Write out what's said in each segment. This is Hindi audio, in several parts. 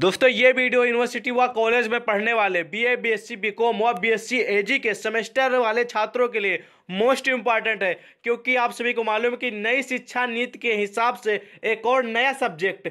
दोस्तों ये वीडियो यूनिवर्सिटी व कॉलेज में पढ़ने वाले बीए, बीएससी, बीकॉम सी बीएससी एजी के सेमेस्टर वाले छात्रों के लिए मोस्ट इम्पॉर्टेंट है क्योंकि आप सभी को मालूम है कि नई शिक्षा नीति के हिसाब से एक और नया सब्जेक्ट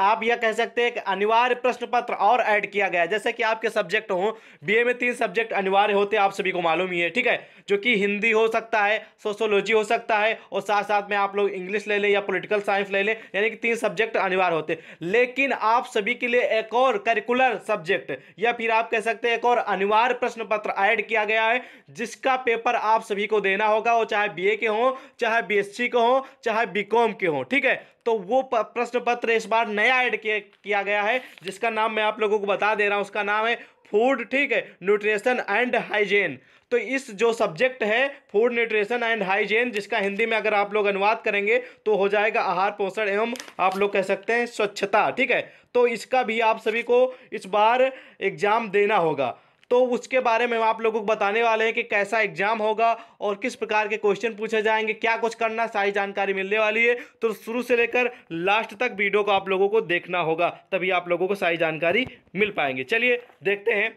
आप यह कह सकते हैं कि अनिवार्य प्रश्न पत्र और ऐड किया गया जैसे कि आपके सब्जेक्ट हों बीए में तीन सब्जेक्ट अनिवार्य होते हैं आप सभी को मालूम ही है ठीक है जो कि हिंदी हो सकता है सोशोलॉजी हो सकता है और साथ साथ में आप लोग इंग्लिश ले लें या पोलिटिकल साइंस ले लें यानी कि तीन सब्जेक्ट अनिवार्य होते लेकिन आप सभी के लिए एक और करिकुलर सब्जेक्ट या फिर आप कह सकते हैं एक और अनिवार्य प्रश्न पत्र ऐड किया गया है जिसका पेपर आप सभी को देना होगा वो चाहे बी के हों चाहे बी के हों चाहे बी के हों ठीक है तो वो प्रश्न पत्र इस बार नया ऐड किया गया है जिसका नाम मैं आप लोगों को बता दे रहा हूँ उसका नाम है फूड ठीक है न्यूट्रिशन एंड हाइजीन तो इस जो सब्जेक्ट है फूड न्यूट्रिशन एंड हाइजीन जिसका हिंदी में अगर आप लोग अनुवाद करेंगे तो हो जाएगा आहार पोषण एवं आप लोग कह सकते हैं स्वच्छता ठीक है तो इसका भी आप सभी को इस बार एग्जाम देना होगा तो उसके बारे में हम आप लोगों को बताने वाले हैं कि कैसा एग्जाम होगा और किस प्रकार के क्वेश्चन पूछे जाएंगे क्या कुछ करना सारी जानकारी मिलने वाली है तो शुरू से लेकर लास्ट तक वीडियो को आप लोगों को देखना होगा तभी आप लोगों को सारी जानकारी मिल पाएंगे चलिए देखते हैं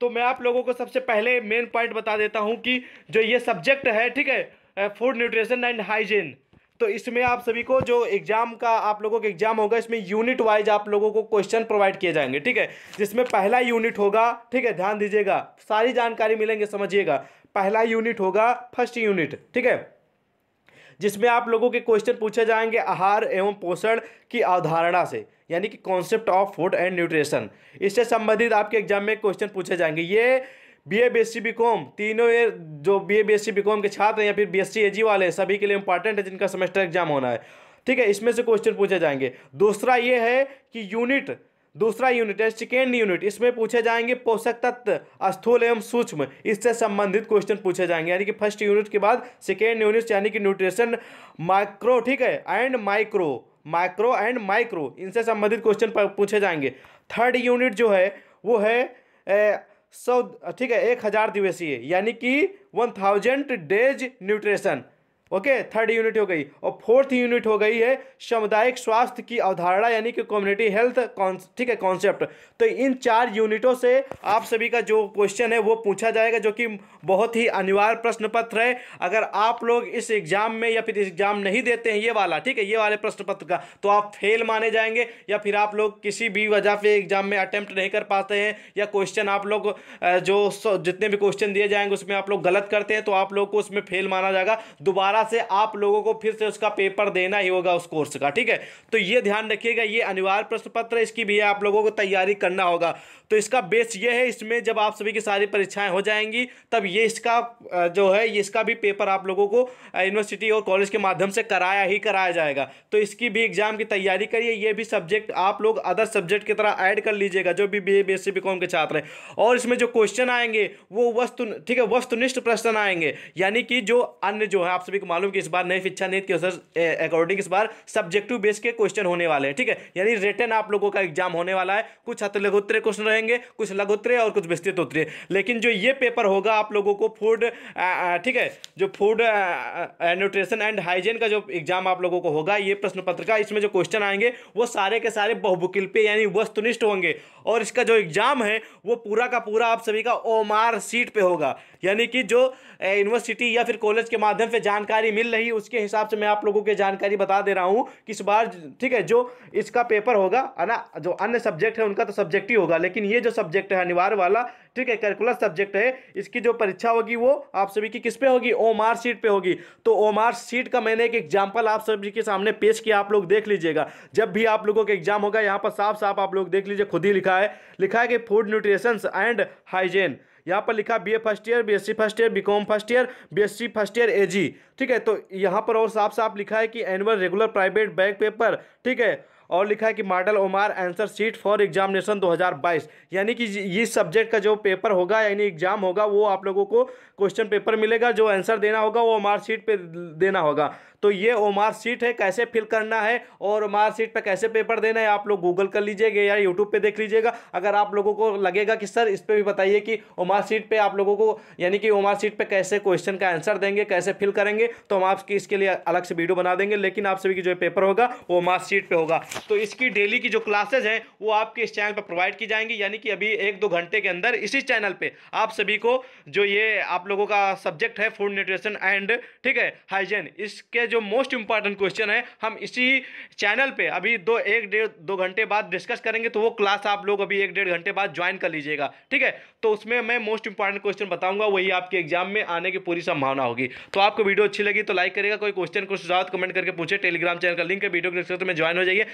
तो मैं आप लोगों को सबसे पहले मेन पॉइंट बता देता हूँ कि जो ये सब्जेक्ट है ठीक है फूड न्यूट्रिशन एंड हाइजीन तो इसमें आप सभी को जो एग्जाम का आप लोगों का एग्जाम होगा इसमें यूनिट वाइज आप लोगों को क्वेश्चन प्रोवाइड किए जाएंगे ठीक है जिसमें पहला यूनिट होगा ठीक है ध्यान दीजिएगा सारी जानकारी मिलेंगे समझिएगा पहला यूनिट होगा फर्स्ट यूनिट ठीक है जिसमें आप लोगों के क्वेश्चन पूछे जाएंगे आहार एवं पोषण की अवधारणा से यानी कि concept of food and nutrition इससे संबंधित आपके एग्जाम में क्वेश्चन पूछे जाएंगे ये B A B S C B com तीनों ये जो B A B S C B com के छात्र हैं या फिर बी एस सी ए जी वाले सभी के लिए इंपॉर्टेंट है जिनका सेमेस्टर एग्जाम होना है ठीक है इसमें से क्वेश्चन पूछे जाएंगे दूसरा ये है कि यूनिट दूसरा यूनिट है सेकेंड यूनिट इसमें पूछे जाएंगे पोषक तत्व स्थूल एवं सूक्ष्म इससे संबंधित क्वेश्चन पूछे जाएंगे यानी कि फर्स्ट यूनिट के बाद सेकेंड यूनिट यानी कि न्यूट्रिशन माइक्रो ठीक है and micro micro and micro इनसे संबंधित क्वेश्चन पूछे जाएंगे थर्ड यूनिट जो है वो है ए, सौ ठीक है एक हज़ार दिवसीय यानी कि one thousand days nutrition okay third unit हो गई और फोर्थ यूनिट हो गई है सामुदायिक स्वास्थ्य की अवधारणा यानी कि कम्युनिटी हेल्थ ठीक है कॉन्सेप्ट तो इन चार यूनिटों से आप सभी का जो क्वेश्चन है वो पूछा जाएगा जो कि बहुत ही अनिवार्य प्रश्न पत्र है अगर आप लोग इस एग्जाम में या फिर एग्जाम नहीं देते हैं ये वाला ठीक है ये वाले प्रश्न पत्र का तो आप फेल माने जाएंगे या फिर आप लोग किसी भी वजह से एग्जाम में अटैम्प्ट नहीं कर पाते हैं या क्वेश्चन आप लोग जो जितने भी क्वेश्चन दिए जाएंगे उसमें आप लोग गलत करते हैं तो आप लोग को उसमें फेल माना जाएगा दोबारा दोबारा से आप लोगों को फिर से उसका पेपर देना ही होगा उस कोर्स का ठीक है तो ये ध्यान रखिएगा ये अनिवार्य प्रश्न पत्र इसकी भी आप लोगों को तैयारी करना होगा तो इसका बेस ये है इसमें जब आप सभी की सारी परीक्षाएं हो जाएंगी तब ये इसका जो है इसका भी पेपर आप लोगों को यूनिवर्सिटी और कॉलेज के माध्यम से कराया ही कराया जाएगा तो इसकी भी एग्जाम की तैयारी करिए ये भी सब्जेक्ट आप लोग अदर सब्जेक्ट की तरह ऐड कर लीजिएगा जो भी बी ए बी के छात्र हैं और इसमें जो क्वेश्चन आएंगे वो वस्तु ठीक है वस्तुनिष्ठ प्रश्न आएंगे यानी कि जो अन्य जो है आप सभी को मालूम कि इस बार नई शिक्षा नीति के अकॉर्डिंग इस बार सब्जेक्टिव बेस के क्वेश्चन होने वाले हैं ठीक है यानी रिटर्न आप लोगों का एग्जाम होने वाला है कुछ हथ लघुत्तरीय क्वेश्चन रहेंगे कुछ लघुत्तरीय और कुछ विस्तृत उत्तरीय लेकिन जो ये पेपर होगा आप लोगों को फूड ठीक है जो फूड न्यूट्रिशन एंड हाइजीन का जो एग्जाम आप लोगों को होगा ये प्रश्न पत्र का इसमें जो क्वेश्चन आएंगे वो सारे के सारे बहुबुकिल्पे यानी वस्तुनिष्ठ होंगे और इसका जो एग्जाम है वो पूरा का पूरा आप सभी का ओमार सीट पे होगा यानी कि जो यूनिवर्सिटी या फिर कॉलेज के माध्यम से जानकारी जानकारी मिल रही उसके हिसाब से मैं आप लोगों के जानकारी बता दे रहा हूँ कि इस बार ठीक है जो इसका पेपर होगा है ना जो अन्य सब्जेक्ट है उनका तो सब्जेक्ट ही होगा लेकिन ये जो सब्जेक्ट है अनिवार्य वाला ठीक है कैलकुलस सब्जेक्ट है इसकी जो परीक्षा होगी वो आप सभी की किस पे होगी ओ मार्क सीट पे होगी तो ओम आर सीट का मैंने एक एग्जाम्पल आप सभी के सामने पेश किया आप लोग देख लीजिएगा जब भी आप लोगों का एग्जाम होगा यहाँ पर साफ साफ आप लोग देख लीजिए खुद ही लिखा है लिखा है कि फूड न्यूट्रिशंस एंड हाइजेन यहाँ पर लिखा B first year B first year B first year B first year A ठीक है तो यहाँ पर और साफ साफ लिखा है कि annual regular private back paper ठीक है और लिखा है कि model OMR answer sheet for examination 2022 यानी कि इस सब्जेक्ट का जो पेपर होगा यानी एग्जाम होगा वो आप लोगों को क्वेश्चन पेपर मिलेगा जो आंसर देना होगा वो ओमार सीट पे देना होगा तो ये ओमार सीट है कैसे फिल करना है और ओमार सीट पर कैसे पेपर देना है आप लोग गूगल कर लीजिएगा या यूट्यूब पर देख लीजिएगा अगर आप लोगों को लगेगा कि सर इस पर भी बताइए कि ओमार सीट पर आप लोगों को यानी कि ओमार सीट पर कैसे क्वेश्चन का आंसर देंगे कैसे फिल करेंगे तो हम आपकी इसके लिए अलग से वीडियो बना देंगे लेकिन आप सभी की जो पेपर होगा वो मार्कशीट पर होगा तो इसकी डेली की जो क्लासेज हैं वो आपके इस चैनल पर प्रोवाइड की जाएंगी यानी कि अभी एक दो घंटे के अंदर इसी चैनल पर आप सभी को जो ये आप लोगों का सब्जेक्ट है फूड न्यूट्रिशन एंड ठीक है हाइजीन इसके जो मोस्ट इंपॉर्टेंट क्वेश्चन है हम इसी चैनल पर अभी दो एक डेढ़ दो घंटे बाद डिस्कस करेंगे तो वो क्लास आप लोग अभी एक डेढ़ घंटे बाद ज्वाइन कर लीजिएगा ठीक है तो उसमें मैं मोस्ट इंपॉर्टेंट क्वेश्चन बताऊंगा वही आपके एग्जाम में आने की पूरी संभावना होगी तो आपको वीडियो अच्छी लगी तो लाइक करेगा कोई क्वेश्चन को सुझाव कमेंट करके पूछे टेलीग्राम चैनल का लिंक है वीडियो के डिस्क्रिप्शन में ज्वाइन हो जाइए